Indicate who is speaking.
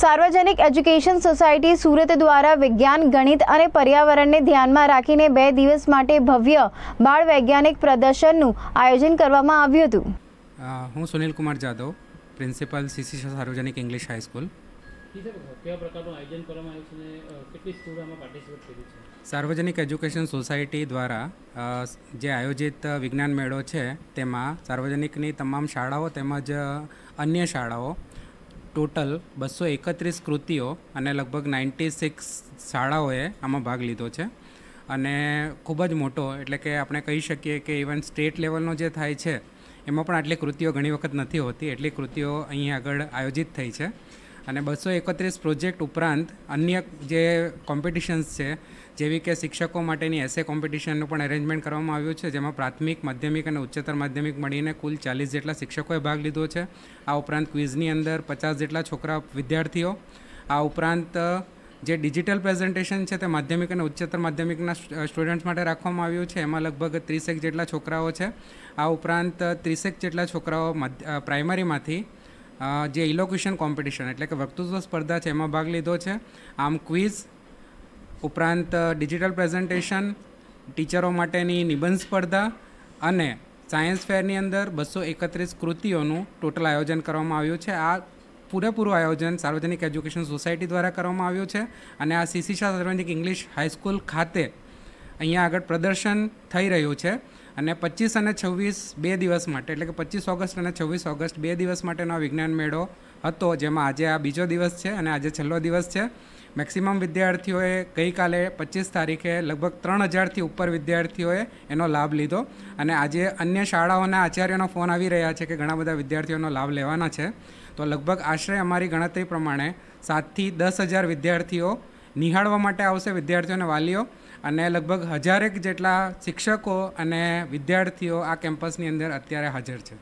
Speaker 1: સાર્વજનિક education society Surat દ્વારા વિજ્ઞાન ગણિત અને પર્યાવરણને ધ્યાનમાં રાખીને બે દિવસ માટે ભવ્ય બાળ વૈજ્ઞાનિક પ્રદર્શનનું આયોજન કરવામાં આવ્યું હતું હું સુનિલ કુમાર જાદવ પ્રિન્સિપાલ સીસી સાર્વજનિક ઇંગ્લિશ હાઈસ્કૂલ સાર્વજનિક એજ્યુકેશન સોસાયટી દ્વારા જે આયોજિત વિજ્ઞાન મેળો છે તેમાં સાર્વજનિકની તમામ શાળાઓ તેમજ અન્ય શાળાઓ ટોટલ બસો એકત્રીસ કૃતિઓ અને લગભગ નાઇન્ટી સિક્સ શાળાઓએ આમાં ભાગ લીધો છે અને ખૂબ જ મોટો એટલે કે આપણે કહી શકીએ કે ઇવન સ્ટેટ લેવલનો જે થાય છે એમાં પણ આટલી કૃતિઓ ઘણી વખત નથી હોતી એટલી કૃતિઓ અહીં આગળ આયોજિત થઈ છે અને બસો એકત્રીસ પ્રોજેક્ટ ઉપરાંત અન્ય જે કોમ્પિટિશન્સ છે જેવી કે શિક્ષકો માટેની એસે કોમ્પિટિશનનું પણ એરેન્જમેન્ટ કરવામાં આવ્યું છે જેમાં પ્રાથમિક માધ્યમિક અને ઉચ્ચતર માધ્યમિક મળીને કુલ ચાલીસ જેટલા શિક્ષકોએ ભાગ લીધો છે આ ઉપરાંત ક્વિઝની અંદર પચાસ જેટલા છોકરા વિદ્યાર્થીઓ આ ઉપરાંત જે ડિજિટલ પ્રેઝન્ટેશન છે તે માધ્યમિક અને ઉચ્ચતર માધ્યમિકના સ્ટુડન્ટ્સ માટે રાખવામાં આવ્યું છે એમાં લગભગ ત્રીસેક જેટલા છોકરાઓ છે આ ઉપરાંત ત્રીસેક જેટલા છોકરાઓ પ્રાઇમરીમાંથી જે ઇલોક્યુશન કોમ્પિટિશન એટલે કે વક્તૃત્વ સ્પર્ધા છે એમાં ભાગ લીધો છે આમ ક્વિઝ ઉપરાંત ડિજિટલ પ્રેઝન્ટેશન ટીચરો માટેની નિબંધ સ્પર્ધા અને સાયન્સ ફેરની અંદર બસો એકત્રીસ કૃતિઓનું ટોટલ આયોજન કરવામાં આવ્યું છે આ પૂરેપૂરું આયોજન સાર્વજનિક એજ્યુકેશન સોસાયટી દ્વારા કરવામાં આવ્યું છે અને આ સીસી શાહ સાર્વજનિક ઇંગ્લિશ હાઈસ્કૂલ ખાતે અહીંયા આગળ પ્રદર્શન થઈ રહ્યું છે અને પચીસ અને છવ્વીસ બે દિવસ માટે એટલે કે પચીસ ઓગસ્ટ અને છવ્વીસ ઓગસ્ટ બે દિવસ માટેનો વિજ્ઞાન મેળો હતો જેમાં આજે આ બીજો દિવસ છે અને આજે છેલ્લો દિવસ છે મેક્સિમમ વિદ્યાર્થીઓએ ગઈકાલે પચીસ તારીખે લગભગ ત્રણ હજારથી ઉપર વિદ્યાર્થીઓએ એનો લાભ લીધો અને આજે અન્ય શાળાઓના આચાર્યનો ફોન આવી રહ્યા છે કે ઘણા બધા વિદ્યાર્થીઓનો લાભ લેવાના છે તો લગભગ આશરે અમારી ગણતરી પ્રમાણે સાતથી દસ હજાર વિદ્યાર્થીઓ નિહાળવા માટે આવશે વિદ્યાર્થીઓને વાલીઓ અને લગભગ હજારેક જેટલા શિક્ષકો અને વિદ્યાર્થીઓ આ કેમ્પસની અંદર અત્યારે હાજર છે